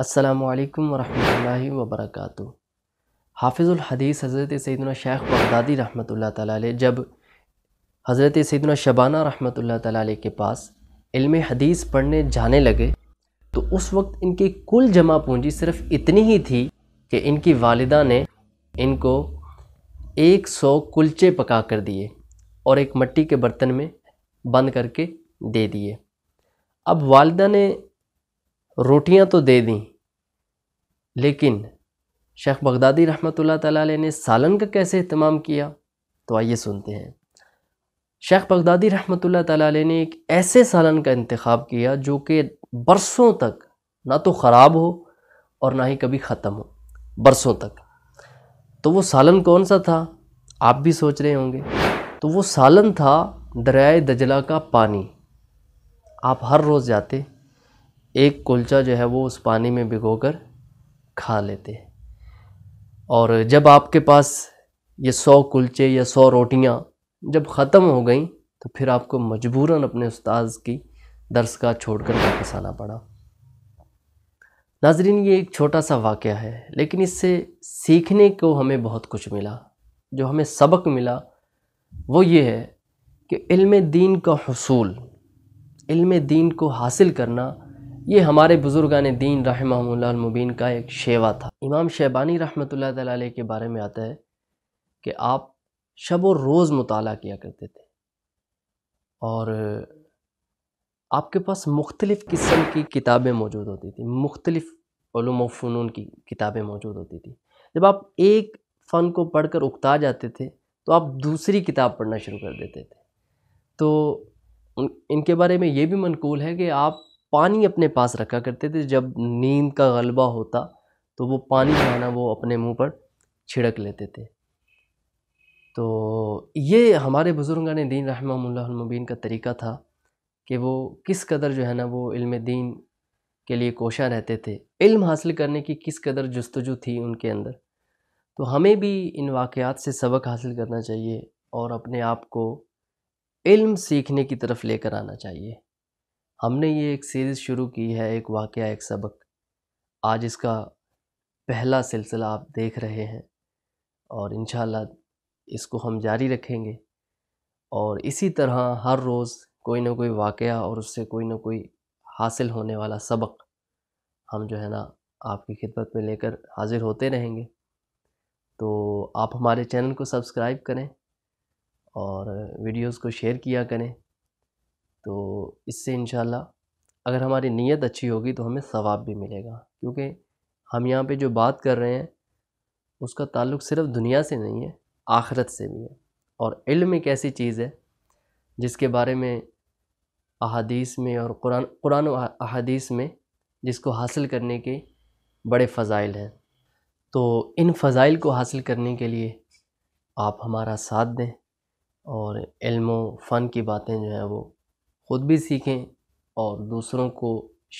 असलकम वरहि वबरक हाफिज़ुल हदीस हज़रत सैदन शेख बगदादी रहमत ताली जब हज़रत सैदन शबाना रहमत ला के पास इल्म हदीस पढ़ने जाने लगे तो उस वक्त इनकी कुल जमा पूंजी सिर्फ इतनी ही थी कि इनकी वालदा ने इनको 100 कुलचे पका कर दिए और एक मट्टी के बर्तन में बंद करके दे दिए अब वालदा ने रोटियां तो दे दी लेकिन शेख बगदादी रहमत ला ने सालन का कैसे अहतमाम किया तो आइए सुनते हैं शेख बगदादी रहमत ला ने एक ऐसे सालन का इंतखब किया जो कि बरसों तक ना तो ख़राब हो और ना ही कभी ख़त्म हो बरसों तक तो वो सालन कौन सा था आप भी सोच रहे होंगे तो वो सालन था दरियाए दजला का पानी आप हर रोज़ जाते एक कुलचा जो है वो उस पानी में भिगो कर खा लेते हैं और जब आपके पास ये सौ कुलचे या सौ रोटियां जब ख़त्म हो गई तो फिर आपको मजबूरन अपने उस्ताद की दर्स का छोड़ कर वापस आना पड़ा नाजरीन ये एक छोटा सा वाक़ है लेकिन इससे सीखने को हमें बहुत कुछ मिला जो हमें सबक मिला वो ये है कि इल्म दीन का हसूल इल्म दीन को हासिल करना ये हमारे बुजुर्गान दीन रहमबीन का एक शेवा था इमाम शेबानी रहमत ला के बारे में आता है कि आप शब और रोज़ मुताल किया करते थे और आपके पास मुख्तलिफ़ किस्म की किताबें मौजूद होती थी मुख्तलिफ़ फ़नून की किताबें मौजूद होती थी जब आप एक फ़न को पढ़ कर उकता जाते थे तो आप दूसरी किताब पढ़ना शुरू कर देते थे तो इनके बारे में ये भी मनकूल है कि आप पानी अपने पास रखा करते थे जब नींद का गलबा होता तो वो पानी जो है ना वो अपने मुंह पर छिड़क लेते थे तो ये हमारे बुज़ुर्गान दीन रहमबीन का तरीका था कि वो किस कदर जो है ना वो इल्म दीन के लिए कोशा रहते थे इल्म हासिल करने की किस कदर जस्तजू थी उनके अंदर तो हमें भी इन वाक़ात से सबक हासिल करना चाहिए और अपने आप को इल्म सीखने की तरफ लेकर आना चाहिए हमने ये एक सीरीज़ शुरू की है एक वाक़ एक सबक आज इसका पहला सिलसिला आप देख रहे हैं और इन इसको हम जारी रखेंगे और इसी तरह हर रोज़ कोई ना कोई वाक़ और उससे कोई ना कोई हासिल होने वाला सबक हम जो है ना आपकी खिदमत में लेकर हाज़िर होते रहेंगे तो आप हमारे चैनल को सब्सक्राइब करें और वीडियोस को शेयर किया करें तो इससे इन अगर हमारी नीयत अच्छी होगी तो हमें सवाब भी मिलेगा क्योंकि हम यहाँ पे जो बात कर रहे हैं उसका ताल्लुक सिर्फ दुनिया से नहीं है आखरत से भी है और इल्म एक ऐसी चीज़ है जिसके बारे में अहादीस में और कुरान कुरान अहादीस में जिसको हासिल करने के बड़े फ़ज़ाइल हैं तो इन फ़ज़ाइल को हासिल करने के लिए आप हमारा साथ दें और इल्म फ़न की बातें जो हैं वो ख़ुद भी सीखें और दूसरों को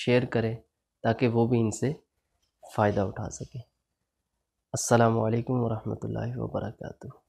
शेयर करें ताकि वो भी इनसे फ़ायदा उठा सकें असलकम वरहमल वर्का